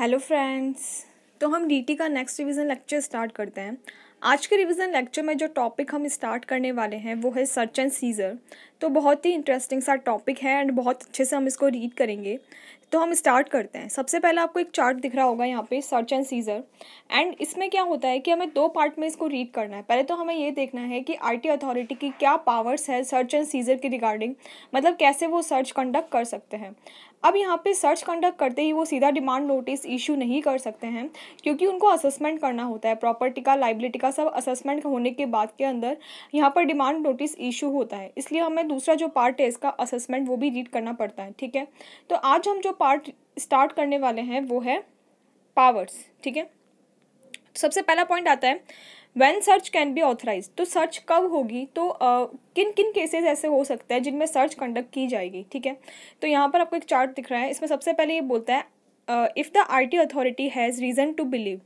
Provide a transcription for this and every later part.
hello friends तो हम DT का नेक्स्ट रिवीजन लेक्चर स्टार्ट करते हैं आज के रिवीजन लेक्चर में जो टॉपिक हम स्टार्ट करने वाले हैं वो है सर्च एंड सीज़र तो बहुत ही इंटरेस्टिंग सा टॉपिक है एंड बहुत अच्छे से हम इसको रीड करेंगे तो हम स्टार्ट करते हैं सबसे पहले आपको एक चार्ट दिख रहा होगा यहाँ पे सर्च एंड सीज़र एंड इसमें क्या होता है कि हमें दो पार्ट में इसको रीड करना है पहले तो हमें ये देखना है कि आईटी अथॉरिटी की क्या पावर्स है सर्च एंड सीज़र के रिगार्डिंग मतलब कैसे वो सर्च कंडक्ट कर सकते हैं अब यहाँ पे सर्च कंडक्ट करते ही वो सीधा डिमांड नोटिस इशू नहीं कर सकते हैं क्योंकि उनको असेसमेंट करना होता है प्रॉपर्टी का लाइबिलिटी का सब असेसमेंट होने के बाद के अंदर यहाँ पर डिमांड नोटिस इशू होता है इसलिए हमें दूसरा जो पार्ट है इसका असेसमेंट वो भी रीड करना पड़ता है ठीक है तो आज हम जो पार्ट स्टार्ट करने वाले हैं वो है पावर्स ठीक है सबसे पहला पॉइंट आता है when search can be authorise तो सर्च कब होगी तो uh, किन किन केसेस ऐसे हो सकते हैं जिनमें सर्च कंडक्ट की जाएगी ठीक है तो यहाँ पर आपको एक चार्ट दिख रहा है इसमें सबसे पहले ये बोलता है if the T authority has reason to believe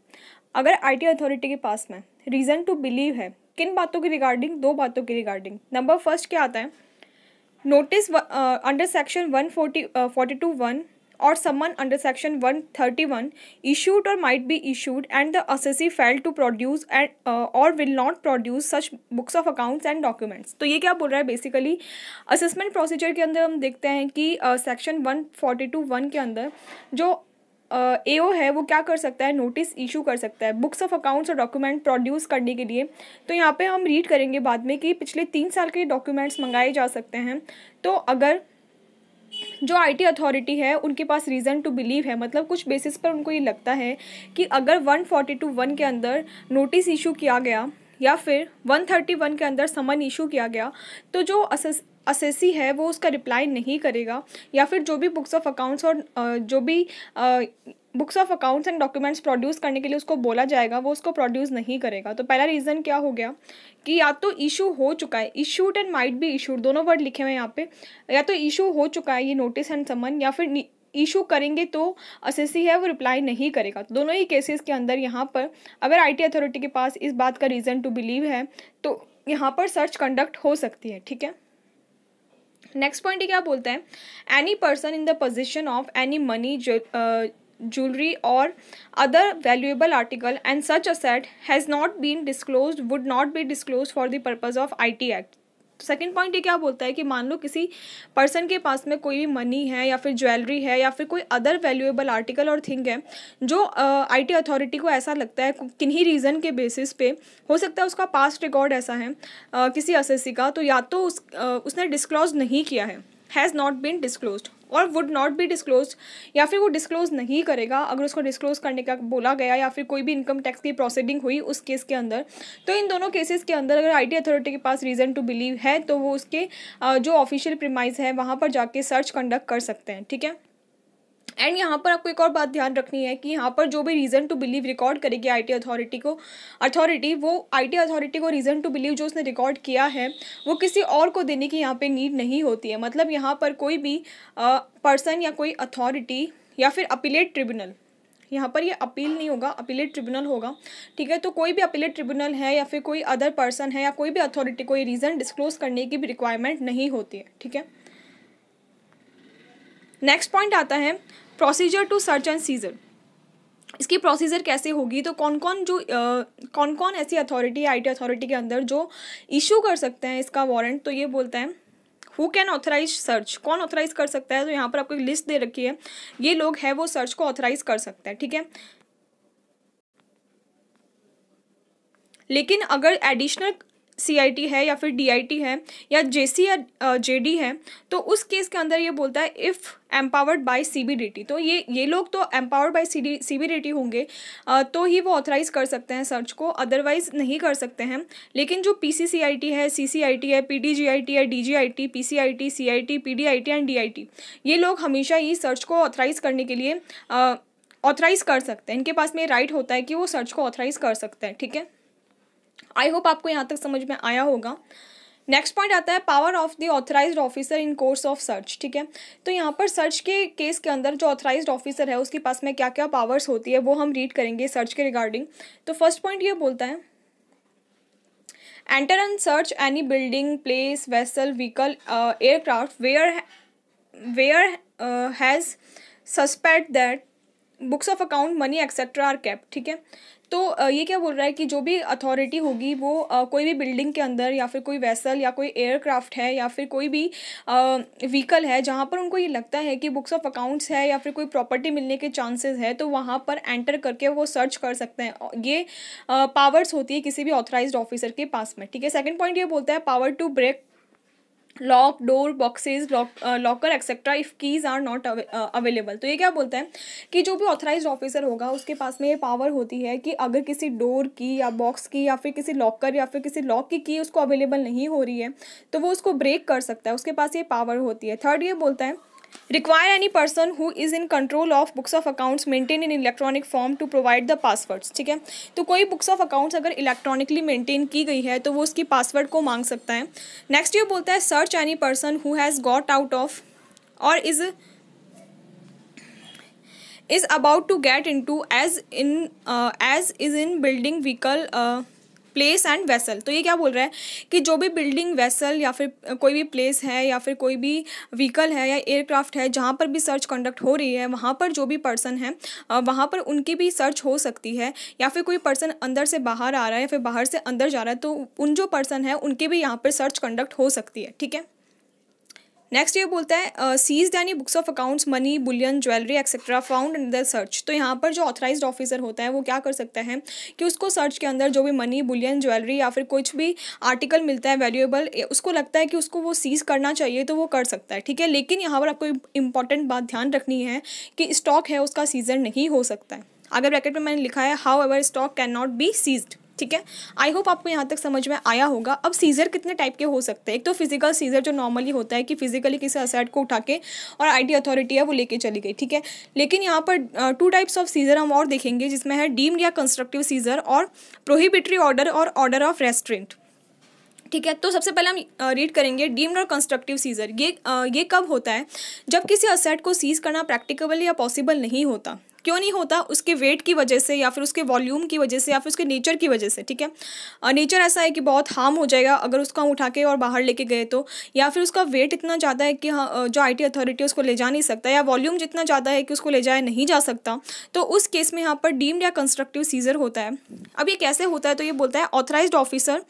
अगर टी अथॉरिटी के पास में रीज़न टू बिलीव है किन बातों की रिगार्डिंग दो बातों की रिगार्डिंग नंबर फर्स्ट क्या आता है notice under section one forty forty two one or someone under section 131 issued or might be issued and the assessee failed to produce and uh, or will not produce such books of accounts and documents तो ये क्या बोल रहा है basically assessment procedure के अंदर हम देखते हैं कि section one forty two one के अंदर जो ए uh, है वो क्या कर सकता है नोटिस इशू कर सकता है बुक्स ऑफ अकाउंट्स और डॉक्यूमेंट प्रोड्यूस करने के लिए तो यहाँ पे हम रीड करेंगे बाद में कि पिछले तीन साल के डॉक्यूमेंट्स मंगाए जा सकते हैं तो अगर जो आईटी अथॉरिटी है उनके पास रीज़न टू बिलीव है मतलब कुछ बेसिस पर उनको ये लगता है कि अगर वन फोर्टी टू वन के अंदर नोटिस इशू किया गया या फिर वन थर्टी वन के अंदर समन इशू किया गया तो जो असेस असेसी है वो उसका रिप्लाई नहीं करेगा या फिर जो भी बुक्स ऑफ अकाउंट्स और जो भी books of accounts and documents produce करने के लिए उसको बोला जाएगा वो उसको प्रोड्यूस नहीं करेगा तो पहला रीज़न क्या हो गया कि या तो इशू हो चुका है issued and might be issued दोनों वर्ड लिखे हुए हैं यहाँ पे या तो इशू हो चुका है ये नोटिस एंड समन या फिर इशू करेंगे तो एस है वो रिप्लाई नहीं करेगा तो दोनों ही केसेस के अंदर यहाँ पर अगर टी अथॉरिटी के पास इस बात का रीज़न टू बिलीव है तो यहाँ पर सर्च कंडक्ट हो सकती है ठीक है नेक्स्ट पॉइंट क्या बोलते हैं any person in the position of any money jewelry or other valuable article and such asset has not been disclosed would not be disclosed for the purpose of IT Act second point ये क्या बोलता है कि मान लो किसी person के पास में कोई भी मनी है या फिर ज्वेलरी है या फिर कोई अदर वैल्यूएबल आर्टिकल और थिंग है जो आईटी uh, अथॉरिटी को ऐसा लगता है किन्हीं रीज़न के बेसिस पे हो सकता है उसका पास्ट रिकॉर्ड ऐसा है uh, किसी एस का तो या तो उस uh, उसने डिस्क्लोज नहीं किया है हैज़ नॉट बीन डिस्क्लोज्ड और वुड नॉट बी डिस्क्लोज या फिर वो डिस्क्लोज नहीं करेगा अगर उसको डिस्क्लोज करने का बोला गया या फिर कोई भी इनकम टैक्स की प्रोसीडिंग हुई उस केस के अंदर तो इन दोनों केसेस के अंदर अगर आईटी अथॉरिटी के पास रीज़न टू बिलीव है तो वो उसके जो ऑफिशियल प्रिमाइज है वहाँ पर जाके सर्च कंडक्ट कर सकते हैं ठीक है एंड यहाँ पर आपको एक और बात ध्यान रखनी है कि यहाँ पर जो भी रीज़न टू बिलीव रिकॉर्ड करेगी आईटी अथॉरिटी को अथॉरिटी वो आईटी अथॉरिटी को रीज़न टू बिलीव जो उसने रिकॉर्ड किया है वो किसी और को देने की यहाँ पे नीड नहीं होती है मतलब यहाँ पर कोई भी पर्सन या कोई अथॉरिटी या फिर अपीलेट ट्रिब्यूनल यहाँ पर ये यह अपील नहीं होगा अपीलेट ट्रिब्यूनल होगा ठीक है तो कोई भी अपीलेट ट्रिब्यूनल है या फिर कोई अदर पर्सन है या कोई भी अथॉरिटी कोई रीज़न डिस्क्लोज करने की भी रिक्वायरमेंट नहीं होती है ठीक है नेक्स्ट पॉइंट आता है procedure to search and seizure इसकी प्रोसीजर कैसे होगी तो कौन कौन जो आ, कौन कौन ऐसी अथॉरिटी आई टी अथॉरिटी के अंदर जो इशू कर सकते हैं इसका वारंट तो ये बोलता है हु कैन ऑथराइज सर्च कौन ऑथराइज कर सकता है तो यहाँ पर आपको एक लिस्ट दे रखी है ये लोग हैं वो सर्च को ऑथराइज कर सकते हैं ठीक है लेकिन अगर एडिशनल सी है या फिर डी है या जे या जे है तो उस केस के अंदर ये बोलता है इफ़ एम्पावर्ड बाय सी तो ये ये लोग तो एम्पावर्ड बाय सी डी होंगे तो ही वो ऑथराइज कर सकते हैं सर्च को अदरवाइज नहीं कर सकते हैं लेकिन जो पी है सी है पी है D G I T P C I T C I T P D I T and D I T ये लोग हमेशा ही सर्च को ऑथराइज करने के लिए ऑथराइज कर सकते हैं इनके पास में राइट होता है कि वो सर्च को ऑथराइज कर सकते हैं ठीक है आई होप आपको यहाँ तक समझ में आया होगा नेक्स्ट पॉइंट आता है power of the authorised officer in course of search ठीक है तो यहाँ पर सर्च के केस के अंदर जो ऑथराइज्ड ऑफिसर है उसके पास में क्या क्या पावर्स होती है वो हम रीड करेंगे सर्च के रिगार्डिंग तो फर्स्ट पॉइंट ये बोलता है enter and search any building place vessel vehicle aircraft where where has suspect that books of account money etcetera are kept ठीक है तो ये क्या बोल रहा है कि जो भी अथॉरिटी होगी वो कोई भी बिल्डिंग के अंदर या फिर कोई वेसल या कोई एयरक्राफ्ट है या फिर कोई भी व्हीकल है जहाँ पर उनको ये लगता है कि बुक्स ऑफ अकाउंट्स है या फिर कोई प्रॉपर्टी मिलने के चांसेस है तो वहाँ पर एंटर करके वो सर्च कर सकते हैं ये पावर्स होती है किसी भी ऑथराइज ऑफिसर के पास में ठीक है सेकेंड पॉइंट ये बोलता है power to break lock door boxes locker etcetera if keys are not available तो ये क्या बोलता है कि जो भी ऑथराइज ऑफिसर होगा उसके पास में ये पावर होती है कि अगर किसी डोर की या बॉक्स की या फिर किसी लॉकर या फिर किसी लॉक की की उसको अवेलेबल नहीं हो रही है तो वो उसको ब्रेक कर सकता है उसके पास ये पावर होती है थर्ड ये बोलता है require any person who is in control of books of accounts maintained in electronic form to provide the passwords ठीक है तो कोई books of accounts अगर electronically maintain की गई है तो वो उसकी password को मांग सकता है next ये बोलता है search any person who has got out of or is is about to get into as in uh, as is in building vehicle uh, place and vessel तो ये क्या बोल रहा है कि जो भी बिल्डिंग वेसल या फिर कोई भी प्लेस है या फिर कोई भी व्हीकल है या एयरक्राफ्ट है जहाँ पर भी सर्च कंडक्ट हो रही है वहाँ पर जो भी पर्सन है वहाँ पर उनकी भी सर्च हो सकती है या फिर कोई पर्सन अंदर से बाहर आ रहा है या फिर बाहर से अंदर जा रहा है तो उन जो पर्सन है उनकी भी यहाँ पर सर्च कंडक्ट हो सकती है ठीक है नेक्स्ट ये बोलता है सीज यानी books of accounts money bullion jewellery etcetera found in the search तो यहाँ पर जो ऑथराइज ऑफिसर होता है वो क्या कर सकता है कि उसको सर्च के अंदर जो भी मनी बुलियन ज्वेलरी या फिर कुछ भी आर्टिकल मिलता है वैल्यूएबल उसको लगता है कि उसको वो सीज करना चाहिए तो वो कर सकता है ठीक है लेकिन यहाँ पर आपको इंपॉर्टेंट बात ध्यान रखनी है कि स्टॉक है उसका सीजन नहीं हो सकता है अगर ब्रैकेट में मैंने लिखा है however stock cannot be seized ठीक है आई होप आपको यहाँ तक समझ में आया होगा अब सीज़र कितने टाइप के हो सकते हैं एक तो फिजिकल सीज़र जो नॉर्मली होता है कि फिजिकली किसी असेट को उठा के और आईटी अथॉरिटी है वो लेके चली गई ठीक है लेकिन यहाँ पर टू टाइप्स ऑफ सीज़र हम और देखेंगे जिसमें है डीम्ड या कंस्ट्रक्टिव सीज़र और प्रोहिबिटरी ऑर्डर और ऑर्डर ऑफ रेस्ट्रेंट ठीक है तो सबसे पहले हम रीड करेंगे डीम्ड और कंस्ट्रक्टिव सीजर ये ये कब होता है जब किसी असेट को सीज करना प्रैक्टिकेबल या पॉसिबल नहीं होता क्यों नहीं होता उसके वेट की वजह से या फिर उसके वॉल्यूम की वजह से या फिर उसके नेचर की वजह से ठीक है नेचर ऐसा है कि बहुत हार्म हो जाएगा अगर उसको हम उठा के और बाहर लेके गए तो या फिर उसका वेट इतना ज़्यादा है कि हाँ, जो आई टी अथॉरिटी उसको ले जा नहीं सकता या वॉल्यूम जितना ज़्यादा है कि उसको ले जाया नहीं जा सकता तो उस केस में यहाँ पर डीम्ड या कंस्ट्रक्टिव सीजर होता है अब ये कैसे होता है तो ये बोलता है authorise officer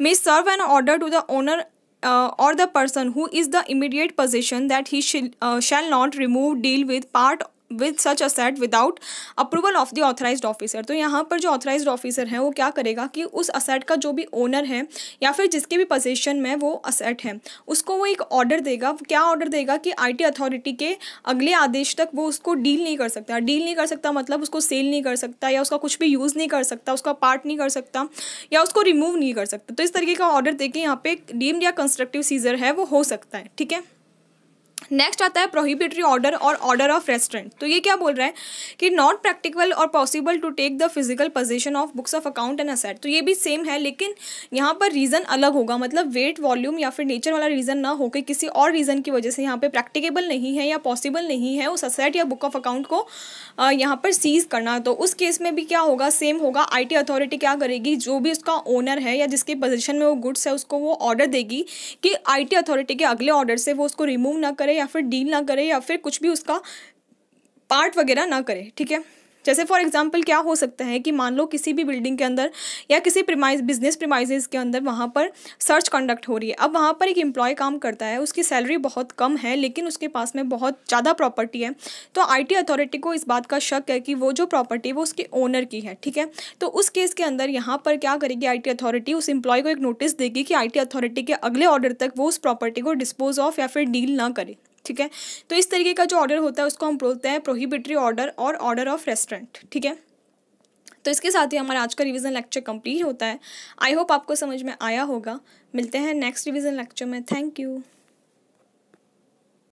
may serve an order to the owner uh, or the person who is the immediate possession that he shall, uh, shall not remove deal with part with such asset without approval of the authorise officer तो यहाँ पर जो authorise officer है वो क्या करेगा कि उस असेट का जो भी ओनर है या फिर जिसके भी पोजिशन में वो असेट है उसको वो एक ऑर्डर देगा क्या ऑर्डर देगा कि आई टी अथॉरिटी के अगले आदेश तक वो उसको डील नहीं कर सकता डील नहीं कर सकता मतलब उसको सेल नहीं कर सकता या उसका कुछ भी यूज़ नहीं कर सकता उसका पार्ट नहीं कर सकता या उसको रिमूव नहीं कर सकता तो इस तरीके का ऑर्डर देके यहाँ पे डीम्ड या कंस्ट्रक्टिव सीजर है वो हो सकता है ठीक है नेक्स्ट आता है प्रोहिबिटरी ऑर्डर और ऑर्डर ऑफ रेस्टोरेंट तो ये क्या बोल रहा है कि नॉट प्रैक्टिकल और possible to take the physical position of books of account and asset तो ये भी सेम है लेकिन यहाँ पर रीज़न अलग होगा मतलब वेट वॉल्यूम या फिर नेचर वाला रीज़न ना होकर किसी और रीज़न की वजह से यहाँ पर प्रैक्टिकेबल नहीं है या पॉसिबल नहीं है उस असेट या बुक ऑफ अकाउंट को यहाँ पर सीज करना तो उस केस में भी क्या होगा सेम होगा आई अथॉरिटी क्या करेगी जो भी उसका ओनर है या जिसके पोजिशन में वो गुड्स है उसको वो ऑर्डर देगी कि आई अथॉरिटी के अगले ऑर्डर से वो उसको रिमूव ना करे या फिर डील ना करे या फिर कुछ भी उसका पार्ट वगैरह ना करे ठीक है जैसे फॉर एग्जांपल क्या हो सकता है कि मान लो किसी भी बिल्डिंग के अंदर या किसी प्रिमाइज बिजनेस प्रिमाइजेस के अंदर वहाँ पर सर्च कंडक्ट हो रही है अब वहाँ पर एक एम्प्लॉय काम करता है उसकी सैलरी बहुत कम है लेकिन उसके पास में बहुत ज़्यादा प्रॉपर्टी है तो आईटी अथॉरिटी को इस बात का शक है कि वो जो प्रॉपर्टी वो उसके ओनर की है ठीक है तो उस केस के अंदर यहाँ पर क्या करेगी आई अथॉरिटी उस एम्प्लॉय को एक नोटिस देगी कि आई अथॉरिटी के अगले ऑर्डर तक वो उस प्रॉपर्टी को डिस्पोज ऑफ या फिर डील ना करे ठीक है तो इस तरीके का जो ऑर्डर होता है उसको हम बोलते हैं प्रोहिबिटरी ऑर्डर और ऑर्डर ऑफ रेस्टोरेंट ठीक है तो इसके साथ ही हमारा आज का रिवीजन लेक्चर कंप्लीट होता है आई होप आपको समझ में आया होगा मिलते हैं नेक्स्ट रिवीजन लेक्चर में थैंक यू